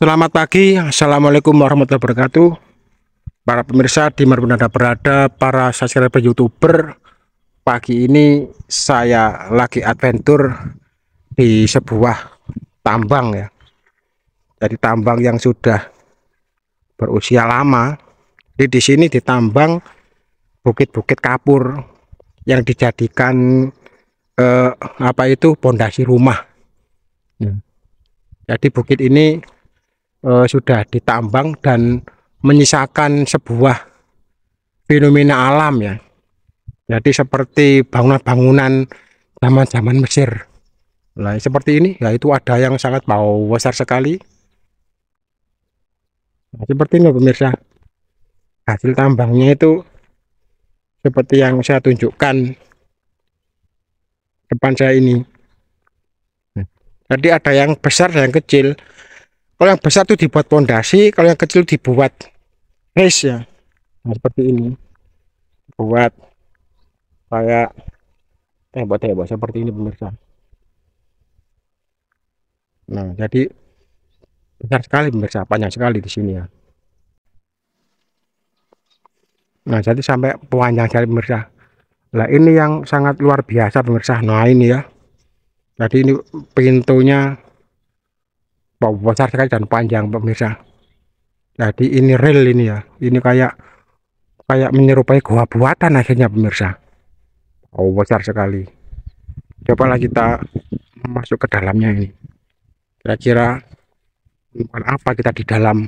Selamat pagi, Assalamualaikum warahmatullahi wabarakatuh Para pemirsa di mana anda berada, para subscriber youtuber Pagi ini saya lagi adventure di sebuah tambang ya Jadi tambang yang sudah berusia lama Jadi di sini ditambang bukit-bukit kapur Yang dijadikan eh, apa itu pondasi rumah ya. Jadi bukit ini eh, sudah ditambang dan menyisakan sebuah fenomena alam ya jadi seperti bangunan-bangunan zaman-zaman Mesir Nah, seperti ini, ya itu ada yang sangat bau besar sekali. Nah, seperti ini pemirsa. Hasil tambangnya itu seperti yang saya tunjukkan depan saya ini. Jadi ada yang besar dan yang kecil kalau yang besar itu dibuat pondasi kalau yang kecil dibuat base ya nah, seperti ini buat kayak tembok-tembok seperti ini pemirsa nah jadi besar sekali pemirsa panjang sekali di sini ya nah jadi sampai panjang sekali pemirsa Lah, ini yang sangat luar biasa pemirsa. Nah ini ya. Jadi ini pintunya besar sekali dan panjang pemirsa jadi ini real ini ya ini kayak kayak menyerupai gua buatan akhirnya pemirsa Oh besar sekali cobalah kita masuk ke dalamnya ini kira-kira apa kita di dalam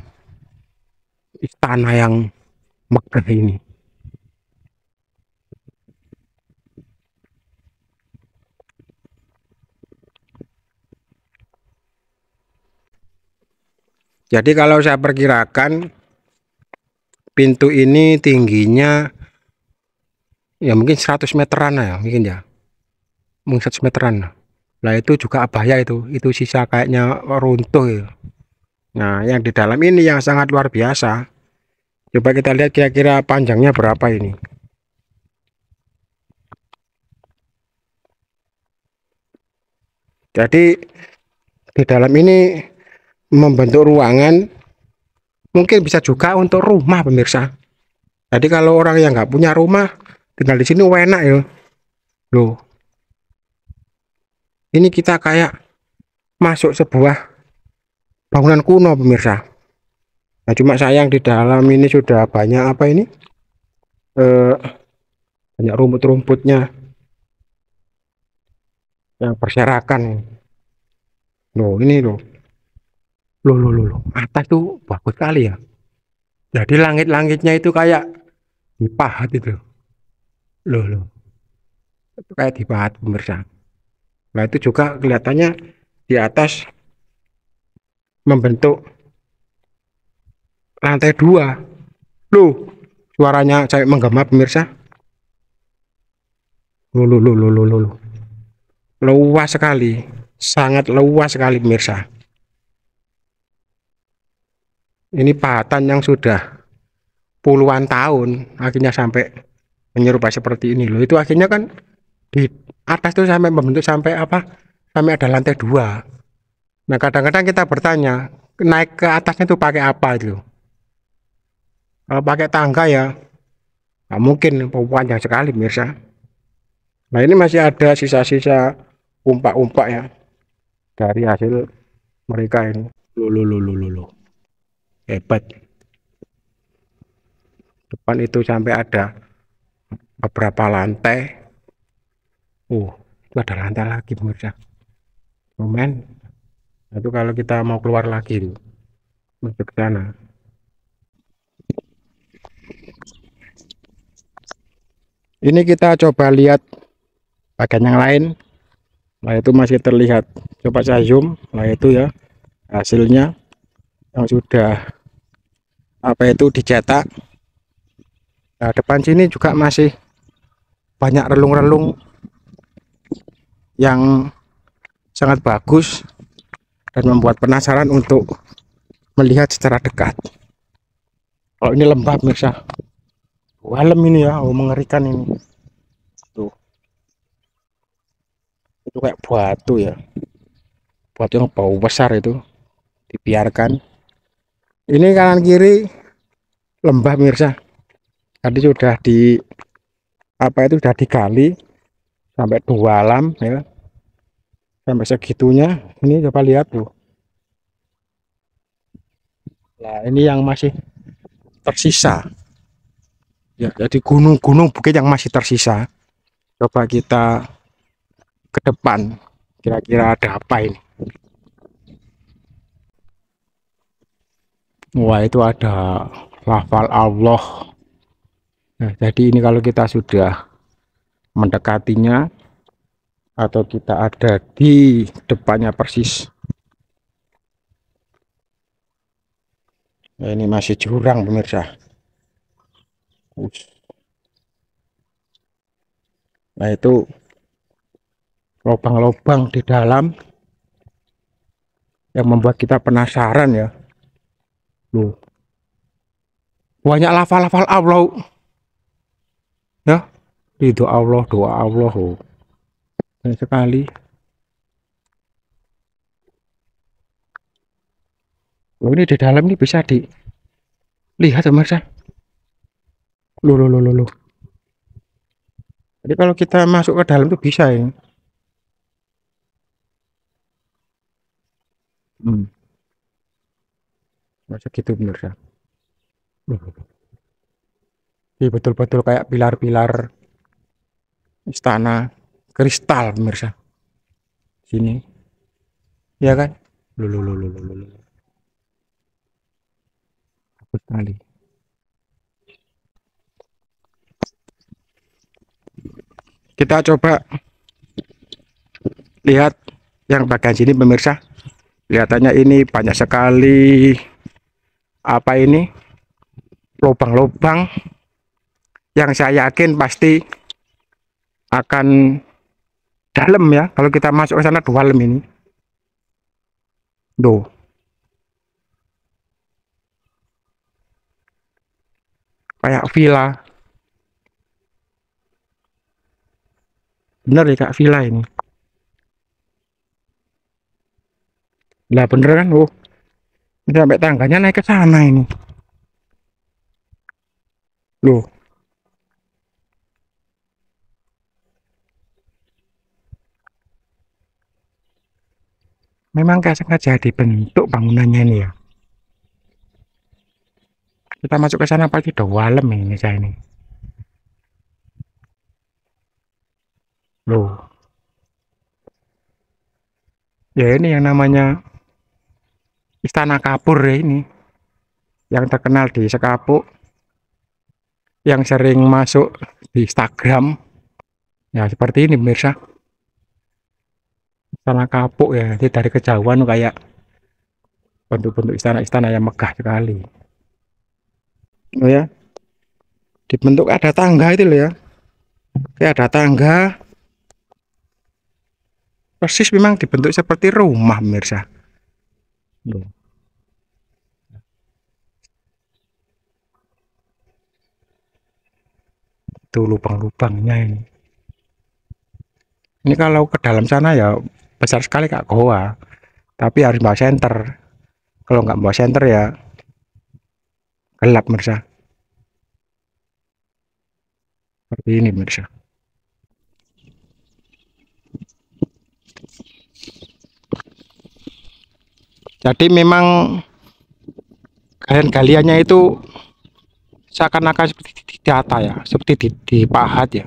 istana yang megah ini jadi kalau saya perkirakan pintu ini tingginya ya mungkin 100 meteran ya mungkin ya mungkin 100 meteran lah itu juga abaya itu itu sisa kayaknya runtuh ya. nah yang di dalam ini yang sangat luar biasa coba kita lihat kira-kira panjangnya berapa ini jadi di dalam ini membentuk ruangan mungkin bisa juga untuk rumah pemirsa jadi kalau orang yang nggak punya rumah tinggal di sini enak ya loh ini kita kayak masuk sebuah bangunan kuno pemirsa nah cuma sayang di dalam ini sudah banyak apa ini eh, banyak rumput-rumputnya yang berserakan loh ini loh loh loh loh, atas tuh bagus sekali ya jadi langit-langitnya itu kayak dipahat itu loh loh itu kayak dipahat pemirsa nah itu juga kelihatannya di atas membentuk lantai dua loh suaranya saya menggema pemirsa loh loh loh loh loh loh luas sekali sangat luas sekali pemirsa ini pahatan yang sudah puluhan tahun akhirnya sampai menyerupai seperti ini loh itu akhirnya kan di atas itu sampai membentuk sampai apa sampai ada lantai dua nah kadang-kadang kita bertanya naik ke atasnya itu pakai apa itu kalau pakai tangga ya nah, mungkin panjang sekali mirsa nah ini masih ada sisa-sisa umpak-umpak ya dari hasil mereka ini lulu lulu lulu hebat depan itu sampai ada beberapa lantai uh itu ada lantai lagi pemirsa momen itu kalau kita mau keluar lagi masuk ke sana ini kita coba lihat bagian yang lain nah itu masih terlihat coba saya zoom nah itu ya hasilnya yang sudah apa itu dicetak nah, depan sini juga masih banyak relung-relung yang sangat bagus dan membuat penasaran untuk melihat secara dekat kalau ini lembab mirsa walem ini ya oh, mengerikan ini tuh itu kayak batu ya batu yang bau besar itu dibiarkan ini kanan kiri lembah mirsa tadi sudah di apa itu sudah digali sampai dua alam ya sampai segitunya ini coba lihat tuh nah ini yang masih tersisa ya jadi gunung-gunung bukit yang masih tersisa coba kita ke depan kira-kira ada apa ini wah itu ada lafal Allah nah, jadi ini kalau kita sudah mendekatinya atau kita ada di depannya persis nah, ini masih jurang pemirsa nah itu lubang-lubang di dalam yang membuat kita penasaran ya Loh. Banyak lafal-lafal Allah. Ya. Ridho Allah, doa Allah. Banyak sekali. Loh, ini di dalam ini bisa di lihat pemirsa. lo lo lo lo lo Jadi kalau kita masuk ke dalam itu bisa ya. Hmm masa gitu bener ya ini betul-betul kayak pilar-pilar istana kristal pemirsa sini ya kan lulu lulu lulu takut sekali kita coba lihat yang bagian sini pemirsa kelihatannya ini banyak sekali apa ini lubang-lubang yang saya yakin pasti akan dalam ya kalau kita masuk ke sana dua lem ini tuh kayak villa bener ya kak villa ini lah bener kan oh ini sampai tangganya naik ke sana ini. Loh. Memang kayak sengaja dibentuk bangunannya ini ya. Kita masuk ke sana pasti udah walem ini saya ini. Loh. Ya ini yang namanya istana kapur ya ini yang terkenal di Sekapuk yang sering masuk di Instagram ya seperti ini pemirsa istana kapuk ya jadi dari kejauhan kayak bentuk-bentuk istana-istana yang megah sekali oh ya dibentuk ada tangga itu loh ya Oke ada tangga persis memang dibentuk seperti rumah pemirsa Tuh. Iya. Itu lubang-lubangnya ini. Ini kalau ke dalam sana ya besar sekali kak goa. Tapi harus bawa senter. Kalau nggak bawa senter ya gelap Mirsa. Seperti ini Mirsa. jadi memang kalian galiannya itu seakan-akan seperti data ya seperti dipahat ya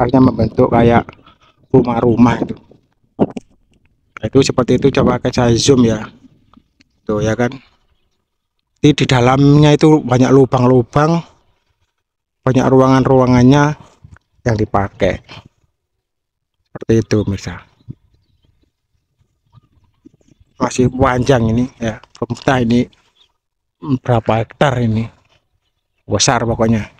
akhirnya membentuk kayak rumah-rumah itu nah, itu seperti itu coba saya zoom ya tuh ya kan di, di dalamnya itu banyak lubang-lubang banyak ruangan-ruangannya yang dipakai seperti itu misalnya masih panjang ini ya pemerintah ini berapa hektar ini besar pokoknya